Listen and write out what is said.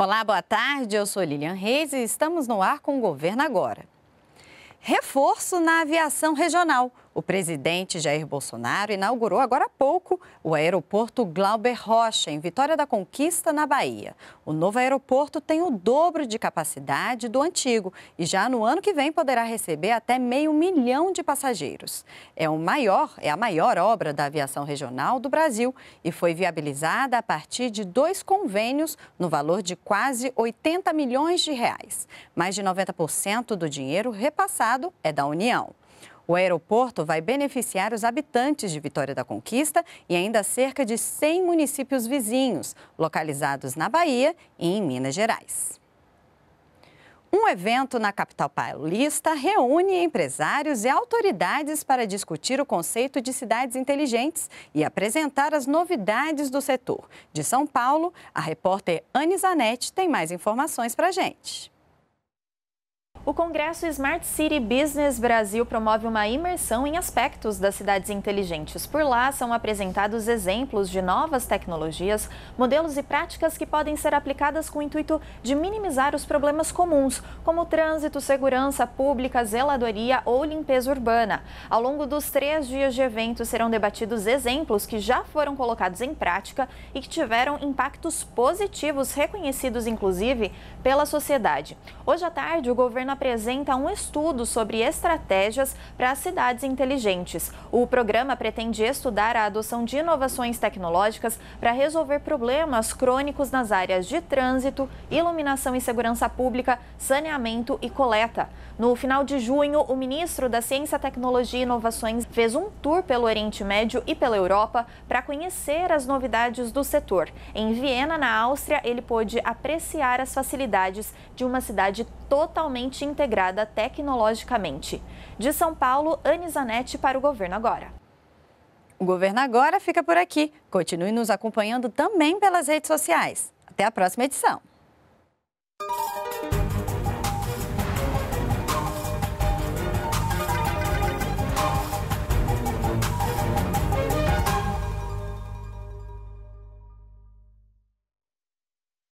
Olá, boa tarde. Eu sou Lilian Reis e estamos no ar com o Governo Agora. Reforço na aviação regional. O presidente Jair Bolsonaro inaugurou agora há pouco o aeroporto Glauber Rocha, em Vitória da Conquista, na Bahia. O novo aeroporto tem o dobro de capacidade do antigo e já no ano que vem poderá receber até meio milhão de passageiros. É, o maior, é a maior obra da aviação regional do Brasil e foi viabilizada a partir de dois convênios no valor de quase 80 milhões de reais. Mais de 90% do dinheiro repassado é da União. O aeroporto vai beneficiar os habitantes de Vitória da Conquista e ainda cerca de 100 municípios vizinhos, localizados na Bahia e em Minas Gerais. Um evento na capital paulista reúne empresários e autoridades para discutir o conceito de cidades inteligentes e apresentar as novidades do setor. De São Paulo, a repórter Anne Zanetti tem mais informações para gente. O Congresso Smart City Business Brasil promove uma imersão em aspectos das cidades inteligentes. Por lá são apresentados exemplos de novas tecnologias, modelos e práticas que podem ser aplicadas com o intuito de minimizar os problemas comuns, como trânsito, segurança pública, zeladoria ou limpeza urbana. Ao longo dos três dias de evento serão debatidos exemplos que já foram colocados em prática e que tiveram impactos positivos, reconhecidos inclusive pela sociedade. Hoje à tarde, o governo apresenta um estudo sobre estratégias para as cidades inteligentes. O programa pretende estudar a adoção de inovações tecnológicas para resolver problemas crônicos nas áreas de trânsito, iluminação e segurança pública, saneamento e coleta. No final de junho, o ministro da Ciência, Tecnologia e Inovações fez um tour pelo Oriente Médio e pela Europa para conhecer as novidades do setor. Em Viena, na Áustria, ele pôde apreciar as facilidades de uma cidade totalmente integrada tecnologicamente. De São Paulo, Anne Zanetti para o Governo Agora. O Governo Agora fica por aqui. Continue nos acompanhando também pelas redes sociais. Até a próxima edição.